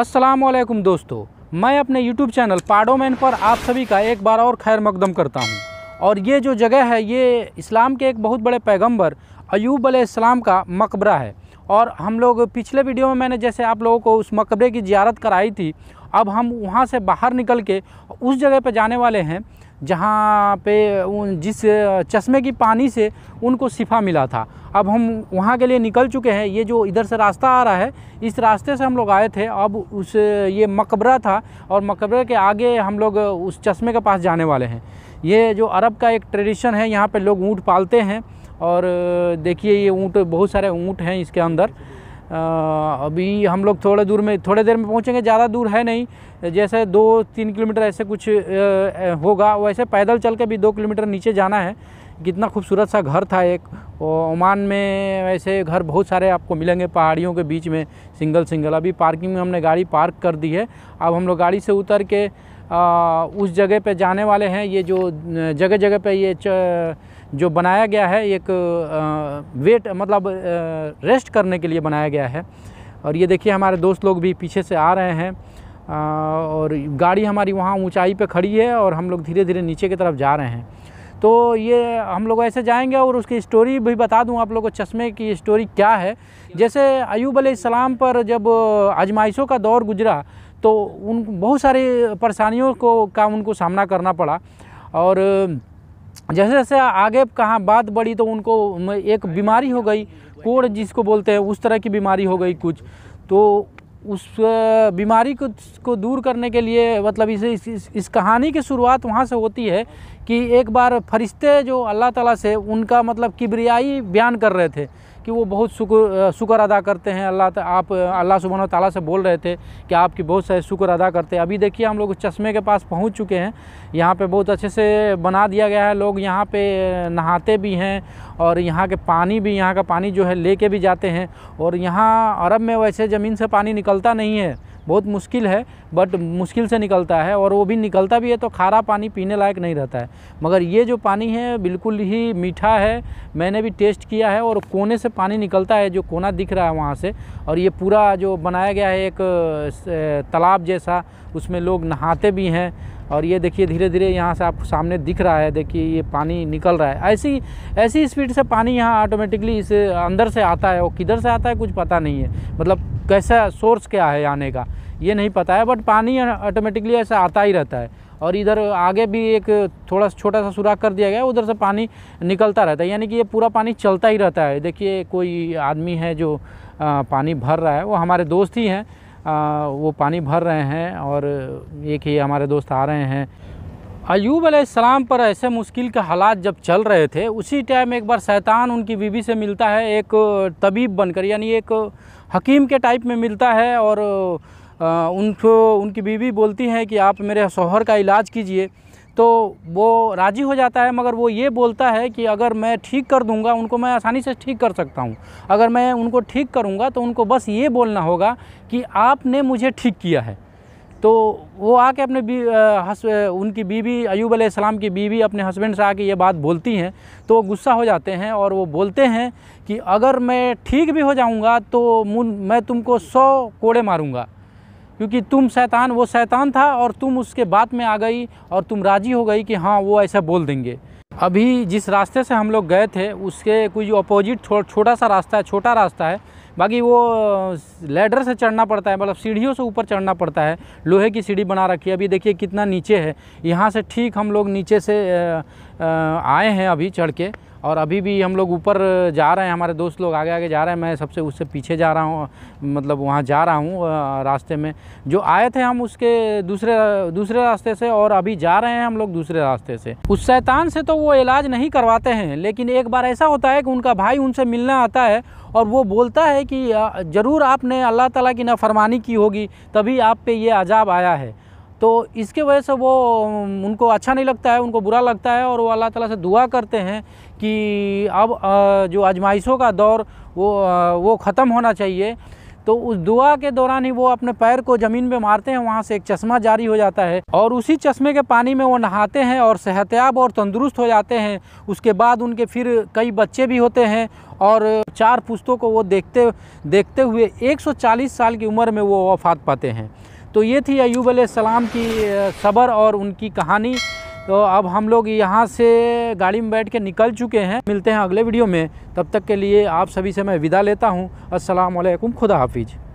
वालेकुम दोस्तों मैं अपने YouTube चैनल पाडोमैन पर आप सभी का एक बार और खैर मकदम करता हूँ और ये जो जगह है ये इस्लाम के एक बहुत बड़े पैगंबर अयूब अलैहिस्सलाम का मकबरा है और हम लोग पिछले वीडियो में मैंने जैसे आप लोगों को उस मकबरे की जियारत कराई थी अब हम वहाँ से बाहर निकल के उस जगह पर जाने वाले हैं जहाँ पे उन जिस चश्मे की पानी से उनको शिफा मिला था अब हम वहाँ के लिए निकल चुके हैं ये जो इधर से रास्ता आ रहा है इस रास्ते से हम लोग आए थे अब उस ये मकबरा था और मकबरे के आगे हम लोग उस चश्मे के पास जाने वाले हैं ये जो अरब का एक ट्रेडिशन है यहाँ पे लोग ऊँट पालते हैं और देखिए ये ऊँट बहुत सारे ऊँट हैं इसके अंदर अभी हम लोग थोड़े दूर में थोड़े देर में पहुंचेंगे ज़्यादा दूर है नहीं जैसे दो तीन किलोमीटर ऐसे कुछ होगा वैसे पैदल चल के भी दो किलोमीटर नीचे जाना है कितना खूबसूरत सा घर था एक ओमान में वैसे घर बहुत सारे आपको मिलेंगे पहाड़ियों के बीच में सिंगल सिंगल अभी पार्किंग में हमने गाड़ी पार्क कर दी है अब हम लोग गाड़ी से उतर के आ, उस जगह पे जाने वाले हैं ये जो जगह जगह पर ये जो बनाया गया है एक वेट मतलब रेस्ट करने के लिए बनाया गया है और ये देखिए हमारे दोस्त लोग भी पीछे से आ रहे हैं और गाड़ी हमारी वहाँ ऊंचाई पे खड़ी है और हम लोग धीरे धीरे नीचे की तरफ जा रहे हैं तो ये हम लोग ऐसे जाएंगे और उसकी स्टोरी भी बता दूं आप लोगों को चश्मे की स्टोरी क्या है जैसे अयूब सलाम पर जब आजमाइशों का दौर गुजरा तो उन बहुत सारी परेशानियों को का उनको सामना करना पड़ा और जैसे जैसे आगे कहाँ बात बढ़ी तो उनको एक बीमारी हो गई कोर जिसको बोलते हैं उस तरह की बीमारी हो गई कुछ तो उस बीमारी को को दूर करने के लिए मतलब इसे इस, इस, इस कहानी की शुरुआत वहाँ से होती है कि एक बार फरिश्ते जो अल्लाह ताला से उनका मतलब किबरियाई बयान कर रहे थे कि वो बहुत शुक्र शुक्र अदा करते हैं अल्लाह आप अल्लाह सुबहान तला से बोल रहे थे कि आपकी बहुत सारे शुक्र अदा करते हैं अभी देखिए हम लोग चश्मे के पास पहुँच चुके हैं यहाँ पर बहुत अच्छे से बना दिया गया है लोग यहाँ पर नहाते भी हैं और यहाँ के पानी भी यहाँ का पानी जो है ले भी जाते हैं और यहाँ अरब में वैसे ज़मीन से पानी निकलता नहीं है बहुत मुश्किल है बट मुश्किल से निकलता है और वो भी निकलता भी है तो खारा पानी पीने लायक नहीं रहता है मगर ये जो पानी है बिल्कुल ही मीठा है मैंने भी टेस्ट किया है और कोने से पानी निकलता है जो कोना दिख रहा है वहाँ से और ये पूरा जो बनाया गया है एक तालाब जैसा उसमें लोग नहाते भी हैं और ये देखिए धीरे धीरे यहाँ से आप सामने दिख रहा है देखिए ये पानी निकल रहा है ऐसी ऐसी स्पीड से पानी यहाँ ऑटोमेटिकली इस अंदर से आता है और किधर से आता है कुछ पता नहीं है मतलब कैसा सोर्स क्या है आने का ये नहीं पता है बट पानी ऑटोमेटिकली ऐसा आता ही रहता है और इधर आगे भी एक थोड़ा छोटा सा सुराख कर दिया गया उधर से पानी निकलता रहता है यानी कि ये पूरा पानी चलता ही रहता है देखिए कोई आदमी है जो पानी भर रहा है वो हमारे दोस्त ही हैं वो पानी भर रहे हैं और एक ही हमारे दोस्त आ रहे हैं अयूब अलैहिस्सलाम पर ऐसे मुश्किल के हालात जब चल रहे थे उसी टाइम एक बार शैतान उनकी बीवी से मिलता है एक तबीब बनकर यानी एक हकीम के टाइप में मिलता है और उनको उनकी बीवी बोलती हैं कि आप मेरे शोहर का इलाज कीजिए तो वो राज़ी हो जाता है मगर वो ये बोलता है कि अगर मैं ठीक कर दूंगा उनको मैं आसानी से ठीक कर सकता हूँ अगर मैं उनको ठीक करूँगा तो उनको बस ये बोलना होगा कि आपने मुझे ठीक किया है तो वो आके अपने बी हस उनकी बीवी अयूब अलैहिस्सलाम की बीवी अपने हस्बैंड से आके ये बात बोलती हैं तो वो गुस्सा हो जाते हैं और वो बोलते हैं कि अगर मैं ठीक भी हो जाऊंगा तो मैं तुमको सौ कोड़े मारूंगा क्योंकि तुम शैतान वो शैतान था और तुम उसके बात में आ गई और तुम राज़ी हो गई कि हाँ वो ऐसा बोल देंगे अभी जिस रास्ते से हम लोग गए थे उसके कुछ अपोजिट छोटा सा रास्ता है छोटा रास्ता है बाकी वो लेडर से चढ़ना पड़ता है मतलब सीढ़ियों से ऊपर चढ़ना पड़ता है लोहे की सीढ़ी बना रखी है अभी देखिए कितना नीचे है यहाँ से ठीक हम लोग नीचे से आए हैं अभी चढ़ के और अभी भी हम लोग ऊपर जा रहे हैं हमारे दोस्त लोग आगे आगे जा रहे हैं मैं सबसे उससे पीछे जा रहा हूँ मतलब वहाँ जा रहा हूँ रास्ते में जो आए थे हम उसके दूसरे दूसरे रास्ते से और अभी जा रहे हैं हम लोग दूसरे रास्ते से उस शैतान से तो वो इलाज नहीं करवाते हैं लेकिन एक बार ऐसा होता है कि उनका भाई उनसे मिलना आता है और वो बोलता है कि ज़रूर आपने अल्लाह ताला की नाफरमानी की होगी तभी आप पे ये अजाब आया है तो इसके वजह से वो उनको अच्छा नहीं लगता है उनको बुरा लगता है और वो अल्लाह ताला से दुआ करते हैं कि अब जो आजमाइशों का दौर वो वो ख़त्म होना चाहिए तो उस दुआ के दौरान ही वो अपने पैर को ज़मीन पे मारते हैं वहाँ से एक चश्मा जारी हो जाता है और उसी चश्मे के पानी में वो नहाते हैं और सेहतयाब और तंदुरुस्त हो जाते हैं उसके बाद उनके फिर कई बच्चे भी होते हैं और चार पुस्तों को वो देखते देखते हुए 140 साल की उम्र में वो वफात पाते हैं तो ये थी अयूब सलाम की सबर और उनकी कहानी तो अब हम लोग यहाँ से गाड़ी में बैठ के निकल चुके हैं मिलते हैं अगले वीडियो में तब तक के लिए आप सभी से मैं विदा लेता हूँ असलकुम खुदा हाफिज़